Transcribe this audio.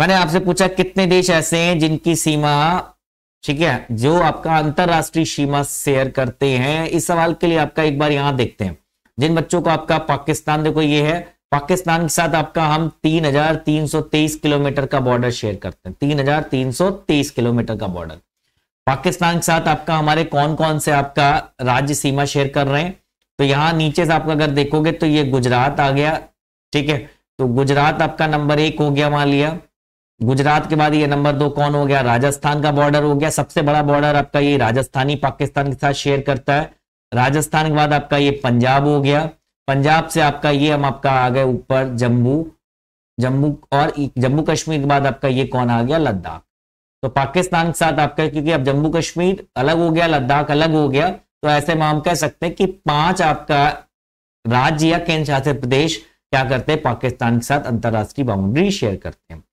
मैंने आपसे पूछा कितने देश ऐसे हैं जिनकी सीमा ठीक है जो आपका अंतरराष्ट्रीय सीमा शेयर करते हैं इस सवाल के लिए आपका एक बार यहां देखते हैं जिन बच्चों को आपका पाकिस्तान देखो ये है पाकिस्तान के साथ आपका हम 3,323 किलोमीटर का बॉर्डर शेयर करते हैं 3,323 किलोमीटर का बॉर्डर पाकिस्तान के साथ आपका हमारे कौन कौन से आपका राज्य सीमा शेयर कर रहे हैं तो यहाँ नीचे से आपका अगर देखोगे तो ये गुजरात आ गया ठीक है तो गुजरात आपका नंबर एक हो गया मान लिया गुजरात के बाद ये नंबर दो कौन हो गया राजस्थान का बॉर्डर हो गया सबसे बड़ा बॉर्डर आपका ये राजस्थानी पाकिस्तान के साथ शेयर करता है राजस्थान के बाद आपका ये पंजाब हो गया पंजाब से आपका ये हम आपका आ गए ऊपर जम्मू जम्मू और जम्मू कश्मीर के बाद आपका ये कौन आ गया लद्दाख तो पाकिस्तान के साथ आपका क्योंकि अब जम्मू कश्मीर अलग हो गया लद्दाख अलग हो गया तो ऐसे में हम कह सकते हैं कि पांच आपका राज्य या केंद्र शासित प्रदेश क्या करते हैं पाकिस्तान के साथ अंतर्राष्ट्रीय बाउंड्री शेयर करते हैं